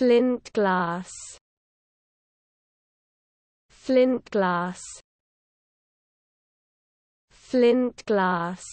Flint glass Flint glass Flint glass